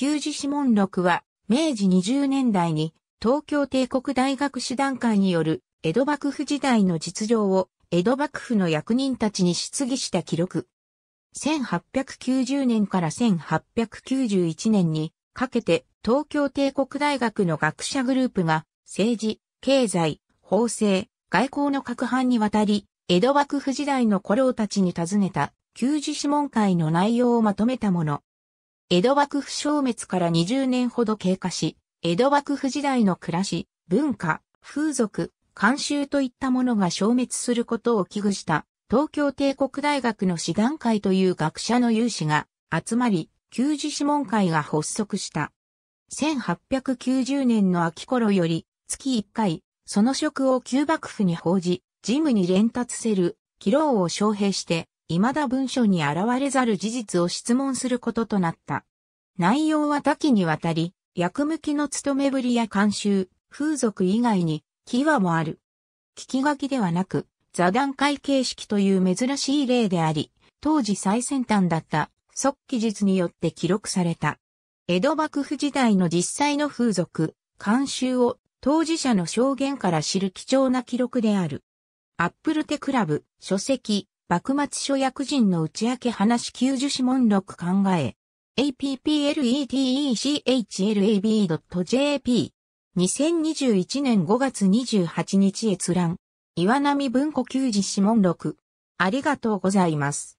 旧字指紋録は、明治20年代に東京帝国大学士団会による江戸幕府時代の実情を江戸幕府の役人たちに質疑した記録。1890年から1891年にかけて東京帝国大学の学者グループが政治、経済、法制、外交の各班にわたり、江戸幕府時代の古老たちに尋ねた、旧字諮問会の内容をまとめたもの。江戸幕府消滅から20年ほど経過し、江戸幕府時代の暮らし、文化、風俗、慣習といったものが消滅することを危惧した東京帝国大学の志願会という学者の有志が集まり、旧自諮問会が発足した。1890年の秋頃より月1回、その職を旧幕府に報じ、事務に連達せる、起労を招聘して、未だ文書に現れざる事実を質問することとなった。内容は多岐にわたり、役向きの務めぶりや慣習、風俗以外に、キワもある。聞き書きではなく、座談会形式という珍しい例であり、当時最先端だった即記述によって記録された。江戸幕府時代の実際の風俗、慣習を当事者の証言から知る貴重な記録である。アップルテクラブ、書籍、幕末諸役人の内明話旧樹指紋録考え、appletechlab.jp 2021年5月28日閲覧。岩波文庫旧字指紋録。ありがとうございます。